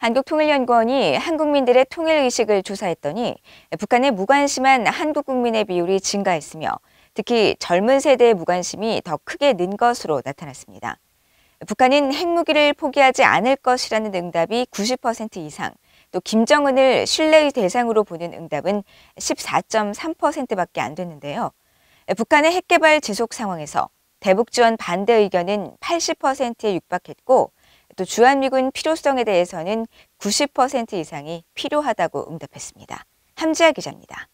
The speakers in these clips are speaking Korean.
한국통일연구원이 한국민들의 통일의식을 조사했더니 북한에 무관심한 한국 국민의 비율이 증가했으며 특히 젊은 세대의 무관심이 더 크게 는 것으로 나타났습니다. 북한은 핵무기를 포기하지 않을 것이라는 응답이 90% 이상, 또 김정은을 신뢰의 대상으로 보는 응답은 14.3%밖에 안 됐는데요. 북한의 핵개발 지속 상황에서 대북 지원 반대 의견은 80%에 육박했고 또 주한미군 필요성에 대해서는 90% 이상이 필요하다고 응답했습니다. 함지아 기자입니다.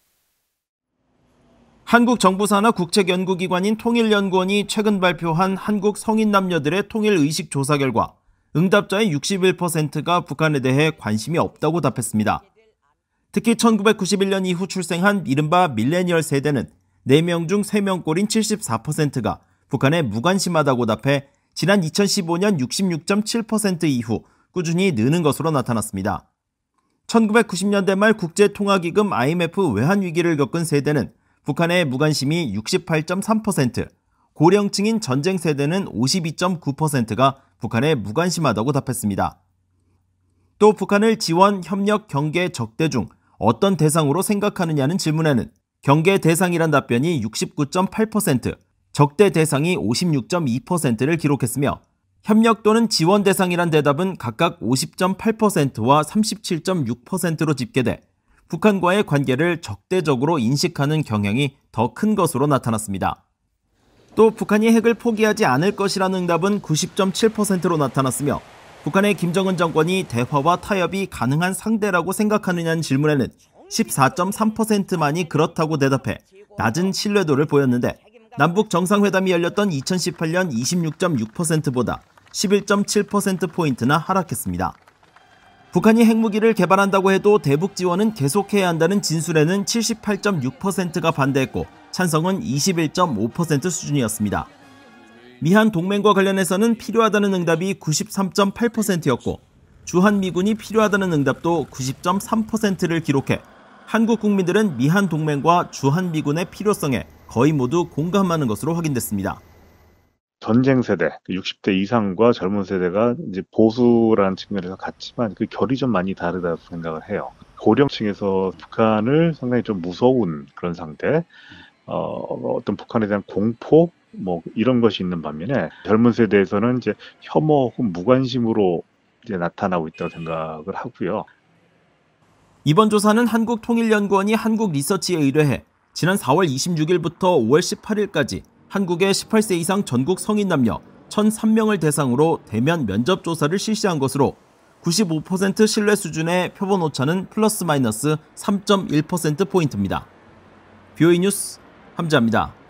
한국 정부 산하 국책 연구 기관인 통일연구원이 최근 발표한 한국 성인 남녀들의 통일 의식 조사 결과 응답자의 61%가 북한에 대해 관심이 없다고 답했습니다. 특히 1991년 이후 출생한 이른바 밀레니얼 세대는 4명 중 3명꼴인 74%가 북한에 무관심하다고 답해 지난 2015년 66.7% 이후 꾸준히 느는 것으로 나타났습니다. 1990년대 말 국제통화기금 IMF 외환위기를 겪은 세대는 북한의 무관심이 68.3%, 고령층인 전쟁 세대는 52.9%가 북한에 무관심하다고 답했습니다. 또 북한을 지원, 협력, 경계, 적대 중 어떤 대상으로 생각하느냐는 질문에는 경계 대상이란 답변이 69.8%, 적대 대상이 56.2%를 기록했으며 협력 또는 지원 대상이란 대답은 각각 50.8%와 37.6%로 집계돼 북한과의 관계를 적대적으로 인식하는 경향이 더 큰 것으로 나타났습니다. 또 북한이 핵을 포기하지 않을 것이라는 응답은 90.7%로 나타났으며 북한의 김정은 정권이 대화와 타협이 가능한 상대라고 생각하느냐는 질문에는 14.3%만이 그렇다고 대답해 낮은 신뢰도를 보였는데 남북 정상회담이 열렸던 2018년 26.6%보다 11.7%포인트나 하락했습니다. 북한이 핵무기를 개발한다고 해도 대북 지원은 계속해야 한다는 진술에는 78.6%가 반대했고 찬성은 21.5% 수준이었습니다. 미한 동맹과 관련해서는 필요하다는 응답이 93.8%였고 주한미군이 필요하다는 응답도 90.3%를 기록해 한국 국민들은 미한 동맹과 주한미군의 필요성에 거의 모두 공감하는 것으로 확인됐습니다. 전쟁 세대, 60대 그 이상과 젊은 세대가 이제 보수라는 측면에서 같지만 그 결이 좀 많이 다르다고 생각을 해요. 고령층에서 북한을 상당히 좀 무서운 그런 상태, 어, 어떤 북한에 대한 공포, 뭐 이런 것이 있는 반면에 젊은 세대에서는 이제 혐오 혹은 무관심으로 이제 나타나고 있다고 생각을 하고요. 이번 조사는 한국통일연구원이 한국리서치에 의뢰해 지난 4월 26일부터 5월 18일까지 한국의 18세 이상 전국 성인 남녀 1,003명을 대상으로 대면 면접 조사를 실시한 것으로 95% 신뢰 수준의 표본 오차는 플러스 마이너스 3.1%포인트입니다. 뷰이 뉴스 함자입니다.